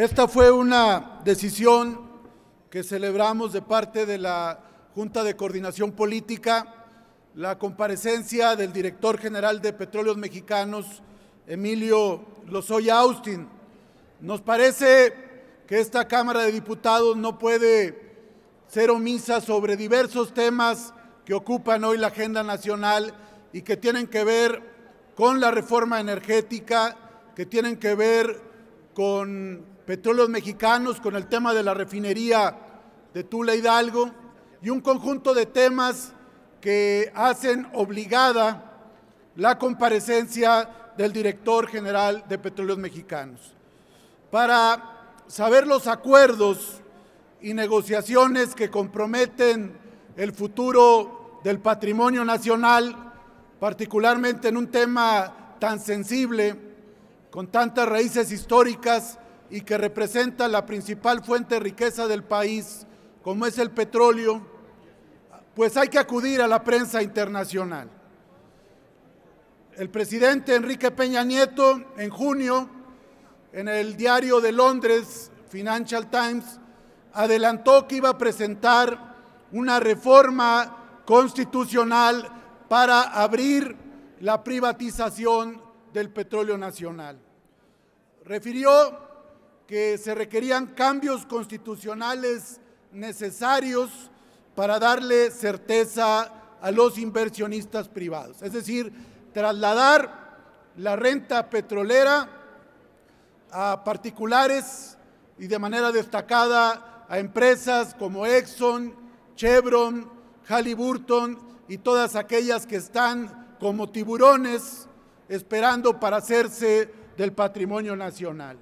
Esta fue una decisión que celebramos de parte de la Junta de Coordinación Política, la comparecencia del director general de Petróleos Mexicanos, Emilio Lozoya Austin. Nos parece que esta Cámara de Diputados no puede ser omisa sobre diversos temas que ocupan hoy la agenda nacional y que tienen que ver con la reforma energética, que tienen que ver con Petróleos Mexicanos con el tema de la refinería de Tula Hidalgo y un conjunto de temas que hacen obligada la comparecencia del director general de Petróleos Mexicanos. Para saber los acuerdos y negociaciones que comprometen el futuro del patrimonio nacional, particularmente en un tema tan sensible, con tantas raíces históricas y que representa la principal fuente de riqueza del país, como es el petróleo, pues hay que acudir a la prensa internacional. El presidente Enrique Peña Nieto, en junio, en el diario de Londres, Financial Times, adelantó que iba a presentar una reforma constitucional para abrir la privatización del petróleo nacional. Refirió que se requerían cambios constitucionales necesarios para darle certeza a los inversionistas privados. Es decir, trasladar la renta petrolera a particulares y de manera destacada a empresas como Exxon, Chevron, Halliburton y todas aquellas que están como tiburones esperando para hacerse del patrimonio nacional.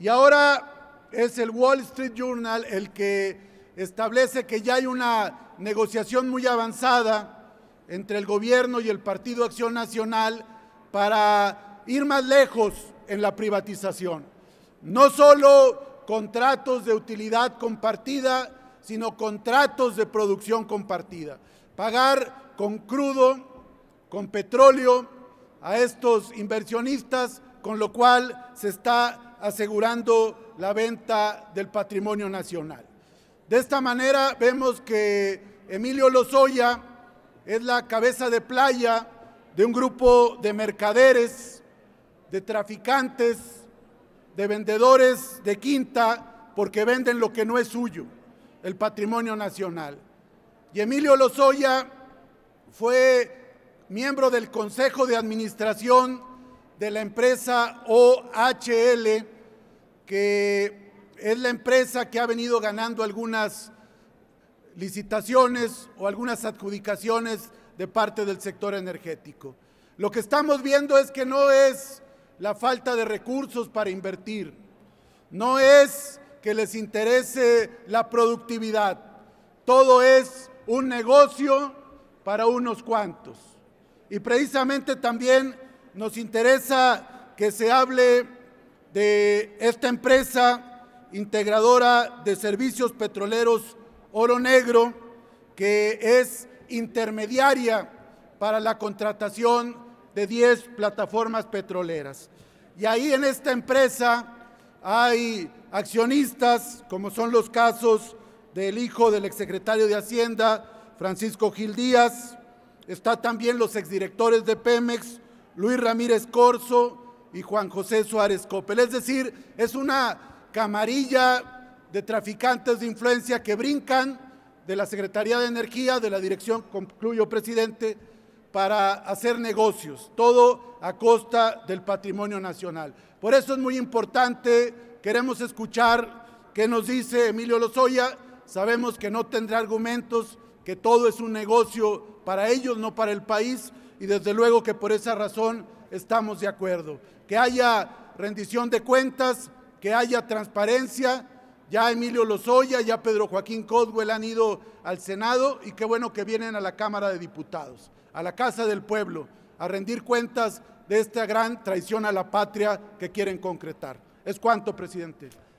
Y ahora es el Wall Street Journal el que establece que ya hay una negociación muy avanzada entre el gobierno y el Partido Acción Nacional para ir más lejos en la privatización. No solo contratos de utilidad compartida, sino contratos de producción compartida. Pagar con crudo, con petróleo a estos inversionistas, con lo cual se está asegurando la venta del patrimonio nacional. De esta manera vemos que Emilio Lozoya es la cabeza de playa de un grupo de mercaderes, de traficantes, de vendedores de quinta, porque venden lo que no es suyo, el patrimonio nacional. Y Emilio Lozoya fue miembro del Consejo de Administración de la empresa OHL, que es la empresa que ha venido ganando algunas licitaciones o algunas adjudicaciones de parte del sector energético. Lo que estamos viendo es que no es la falta de recursos para invertir, no es que les interese la productividad, todo es un negocio para unos cuantos. Y precisamente también nos interesa que se hable de esta empresa integradora de servicios petroleros Oro Negro, que es intermediaria para la contratación de 10 plataformas petroleras. Y ahí en esta empresa hay accionistas, como son los casos del hijo del exsecretario de Hacienda, Francisco Gil Díaz, está también los exdirectores de Pemex, Luis Ramírez Corzo y Juan José Suárez Coppel. Es decir, es una camarilla de traficantes de influencia que brincan de la Secretaría de Energía, de la dirección, concluyo presidente, para hacer negocios, todo a costa del patrimonio nacional. Por eso es muy importante, queremos escuchar qué nos dice Emilio Lozoya, sabemos que no tendrá argumentos, que todo es un negocio para ellos, no para el país, y desde luego que por esa razón estamos de acuerdo. Que haya rendición de cuentas, que haya transparencia. Ya Emilio Lozoya, ya Pedro Joaquín Codwell han ido al Senado y qué bueno que vienen a la Cámara de Diputados, a la Casa del Pueblo, a rendir cuentas de esta gran traición a la patria que quieren concretar. Es cuanto, presidente.